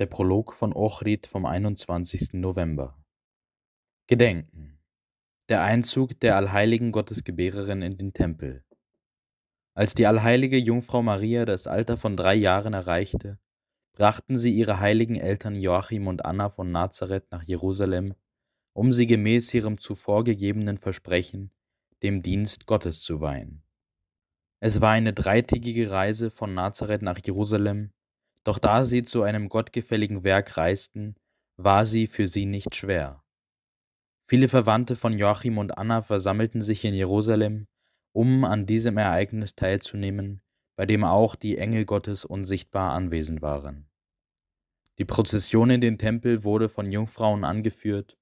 Der Prolog von Ochrid vom 21. November. Gedenken. Der Einzug der allheiligen Gottesgebärerin in den Tempel. Als die allheilige Jungfrau Maria das Alter von drei Jahren erreichte, brachten sie ihre heiligen Eltern Joachim und Anna von Nazareth nach Jerusalem, um sie gemäß ihrem zuvor gegebenen Versprechen dem Dienst Gottes zu weihen. Es war eine dreitägige Reise von Nazareth nach Jerusalem, doch da sie zu einem gottgefälligen Werk reisten, war sie für sie nicht schwer. Viele Verwandte von Joachim und Anna versammelten sich in Jerusalem, um an diesem Ereignis teilzunehmen, bei dem auch die Engel Gottes unsichtbar anwesend waren. Die Prozession in den Tempel wurde von Jungfrauen angeführt,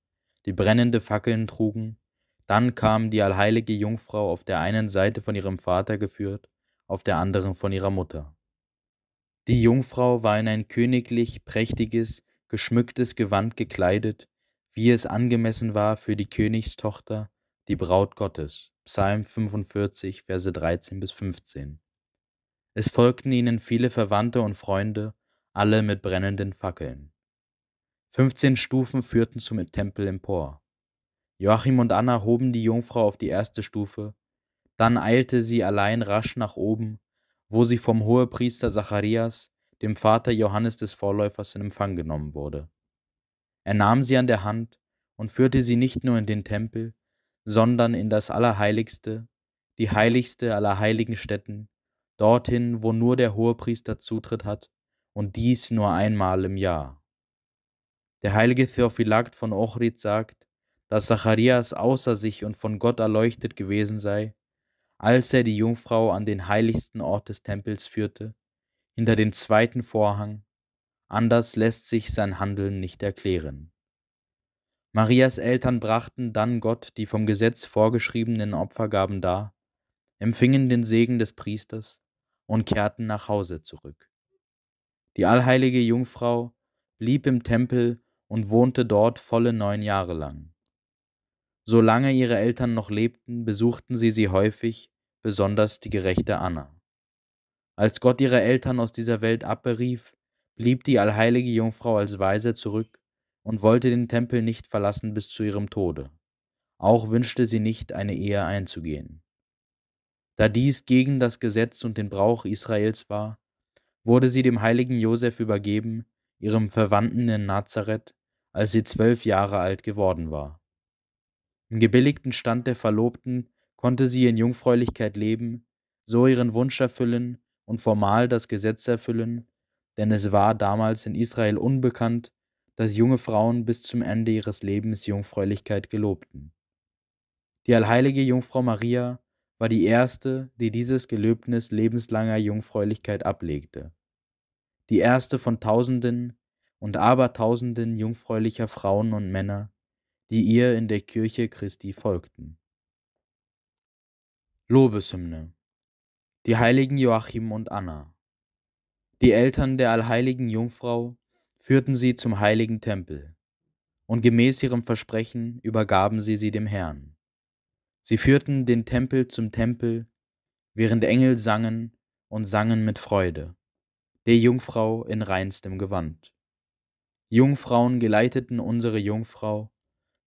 die brennende Fackeln trugen, dann kam die allheilige Jungfrau auf der einen Seite von ihrem Vater geführt, auf der anderen von ihrer Mutter. Die Jungfrau war in ein königlich prächtiges, geschmücktes Gewand gekleidet, wie es angemessen war für die Königstochter, die Braut Gottes. Psalm 45, Verse 13 bis 15. Es folgten ihnen viele Verwandte und Freunde, alle mit brennenden Fackeln. 15 Stufen führten zum Tempel empor. Joachim und Anna hoben die Jungfrau auf die erste Stufe, dann eilte sie allein rasch nach oben wo sie vom Hohepriester Zacharias, dem Vater Johannes des Vorläufers, in Empfang genommen wurde. Er nahm sie an der Hand und führte sie nicht nur in den Tempel, sondern in das Allerheiligste, die heiligste aller heiligen Stätten, dorthin, wo nur der Hohepriester Zutritt hat, und dies nur einmal im Jahr. Der heilige Theophilakt von Ochrid sagt, dass Zacharias außer sich und von Gott erleuchtet gewesen sei als er die Jungfrau an den heiligsten Ort des Tempels führte, hinter den zweiten Vorhang, anders lässt sich sein Handeln nicht erklären. Marias Eltern brachten dann Gott die vom Gesetz vorgeschriebenen Opfergaben dar, empfingen den Segen des Priesters und kehrten nach Hause zurück. Die allheilige Jungfrau blieb im Tempel und wohnte dort volle neun Jahre lang. Solange ihre Eltern noch lebten, besuchten sie sie häufig besonders die gerechte Anna. Als Gott ihre Eltern aus dieser Welt abberief, blieb die allheilige Jungfrau als Weise zurück und wollte den Tempel nicht verlassen bis zu ihrem Tode. Auch wünschte sie nicht, eine Ehe einzugehen. Da dies gegen das Gesetz und den Brauch Israels war, wurde sie dem heiligen Josef übergeben, ihrem Verwandten in Nazareth, als sie zwölf Jahre alt geworden war. Im gebilligten Stand der Verlobten konnte sie in Jungfräulichkeit leben, so ihren Wunsch erfüllen und formal das Gesetz erfüllen, denn es war damals in Israel unbekannt, dass junge Frauen bis zum Ende ihres Lebens Jungfräulichkeit gelobten. Die allheilige Jungfrau Maria war die erste, die dieses Gelöbnis lebenslanger Jungfräulichkeit ablegte. Die erste von Tausenden und Abertausenden jungfräulicher Frauen und Männer, die ihr in der Kirche Christi folgten. Lobeshymne. Die Heiligen Joachim und Anna. Die Eltern der allheiligen Jungfrau führten sie zum heiligen Tempel und gemäß ihrem Versprechen übergaben sie sie dem Herrn. Sie führten den Tempel zum Tempel, während Engel sangen und sangen mit Freude, der Jungfrau in reinstem Gewand. Jungfrauen geleiteten unsere Jungfrau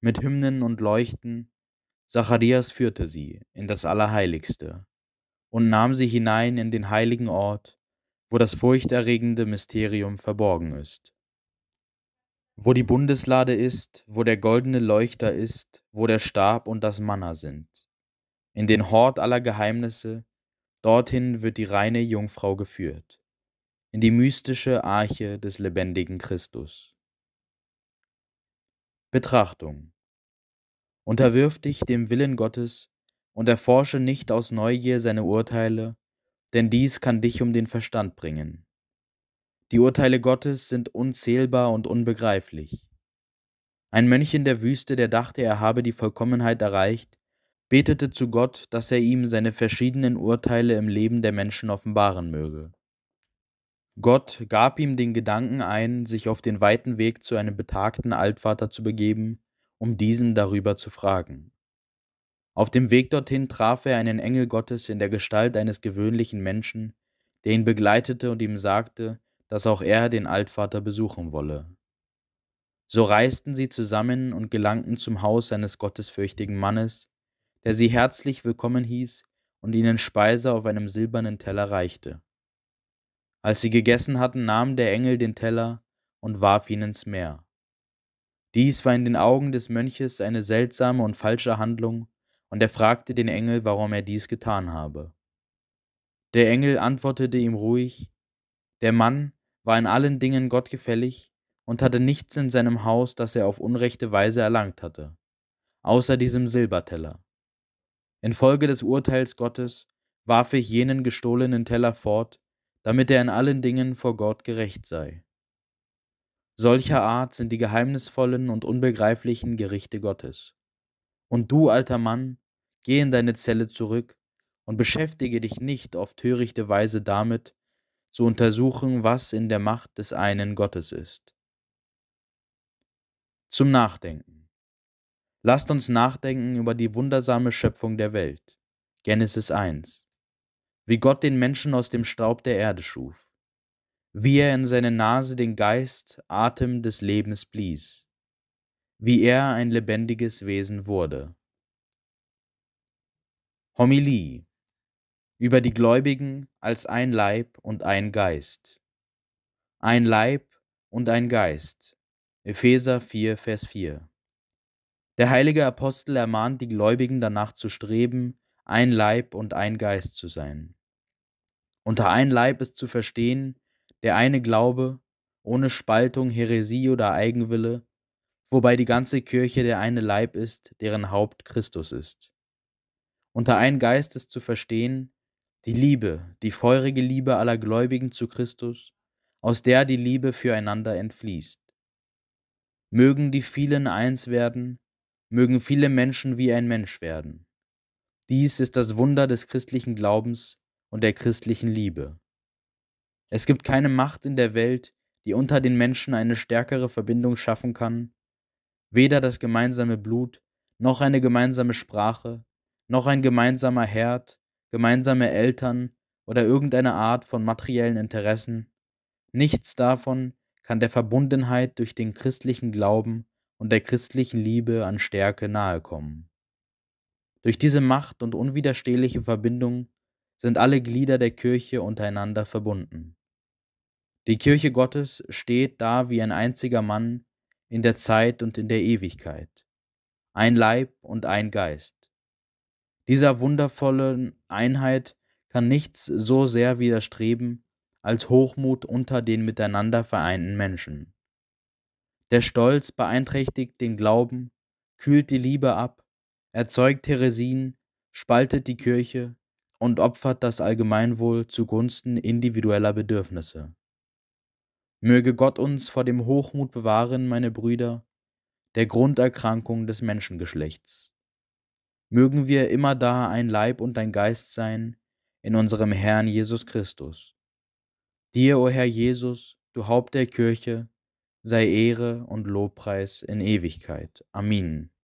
mit Hymnen und Leuchten Zacharias führte sie in das Allerheiligste und nahm sie hinein in den heiligen Ort, wo das furchterregende Mysterium verborgen ist. Wo die Bundeslade ist, wo der goldene Leuchter ist, wo der Stab und das Manna sind. In den Hort aller Geheimnisse, dorthin wird die reine Jungfrau geführt, in die mystische Arche des lebendigen Christus. Betrachtung Unterwirf dich dem Willen Gottes und erforsche nicht aus Neugier seine Urteile, denn dies kann dich um den Verstand bringen. Die Urteile Gottes sind unzählbar und unbegreiflich. Ein Mönch in der Wüste, der dachte, er habe die Vollkommenheit erreicht, betete zu Gott, dass er ihm seine verschiedenen Urteile im Leben der Menschen offenbaren möge. Gott gab ihm den Gedanken ein, sich auf den weiten Weg zu einem betagten Altvater zu begeben, um diesen darüber zu fragen. Auf dem Weg dorthin traf er einen Engel Gottes in der Gestalt eines gewöhnlichen Menschen, der ihn begleitete und ihm sagte, dass auch er den Altvater besuchen wolle. So reisten sie zusammen und gelangten zum Haus eines gottesfürchtigen Mannes, der sie herzlich willkommen hieß und ihnen Speise auf einem silbernen Teller reichte. Als sie gegessen hatten, nahm der Engel den Teller und warf ihn ins Meer. Dies war in den Augen des Mönches eine seltsame und falsche Handlung, und er fragte den Engel, warum er dies getan habe. Der Engel antwortete ihm ruhig, der Mann war in allen Dingen gottgefällig und hatte nichts in seinem Haus, das er auf unrechte Weise erlangt hatte, außer diesem Silberteller. Infolge des Urteils Gottes warf ich jenen gestohlenen Teller fort, damit er in allen Dingen vor Gott gerecht sei. Solcher Art sind die geheimnisvollen und unbegreiflichen Gerichte Gottes. Und du, alter Mann, geh in deine Zelle zurück und beschäftige dich nicht auf törichte Weise damit, zu untersuchen, was in der Macht des einen Gottes ist. Zum Nachdenken. Lasst uns nachdenken über die wundersame Schöpfung der Welt. Genesis 1. Wie Gott den Menschen aus dem Staub der Erde schuf wie er in seine Nase den Geist, Atem des Lebens blies, wie er ein lebendiges Wesen wurde. Homilie über die Gläubigen als ein Leib und ein Geist. Ein Leib und ein Geist. Epheser 4, Vers 4. Der heilige Apostel ermahnt die Gläubigen danach zu streben, ein Leib und ein Geist zu sein. Unter ein Leib ist zu verstehen, der eine Glaube, ohne Spaltung, Häresie oder Eigenwille, wobei die ganze Kirche der eine Leib ist, deren Haupt Christus ist. Unter ein Geist ist zu verstehen die Liebe, die feurige Liebe aller Gläubigen zu Christus, aus der die Liebe füreinander entfließt. Mögen die vielen eins werden, mögen viele Menschen wie ein Mensch werden. Dies ist das Wunder des christlichen Glaubens und der christlichen Liebe. Es gibt keine Macht in der Welt, die unter den Menschen eine stärkere Verbindung schaffen kann. Weder das gemeinsame Blut, noch eine gemeinsame Sprache, noch ein gemeinsamer Herd, gemeinsame Eltern oder irgendeine Art von materiellen Interessen. Nichts davon kann der Verbundenheit durch den christlichen Glauben und der christlichen Liebe an Stärke nahekommen. Durch diese Macht und unwiderstehliche Verbindung sind alle Glieder der Kirche untereinander verbunden. Die Kirche Gottes steht da wie ein einziger Mann in der Zeit und in der Ewigkeit, ein Leib und ein Geist. Dieser wundervollen Einheit kann nichts so sehr widerstreben als Hochmut unter den miteinander vereinten Menschen. Der Stolz beeinträchtigt den Glauben, kühlt die Liebe ab, erzeugt Heresien, spaltet die Kirche, und opfert das Allgemeinwohl zugunsten individueller Bedürfnisse. Möge Gott uns vor dem Hochmut bewahren, meine Brüder, der Grunderkrankung des Menschengeschlechts. Mögen wir immer da ein Leib und ein Geist sein in unserem Herrn Jesus Christus. Dir, o Herr Jesus, du Haupt der Kirche, sei Ehre und Lobpreis in Ewigkeit. Amen.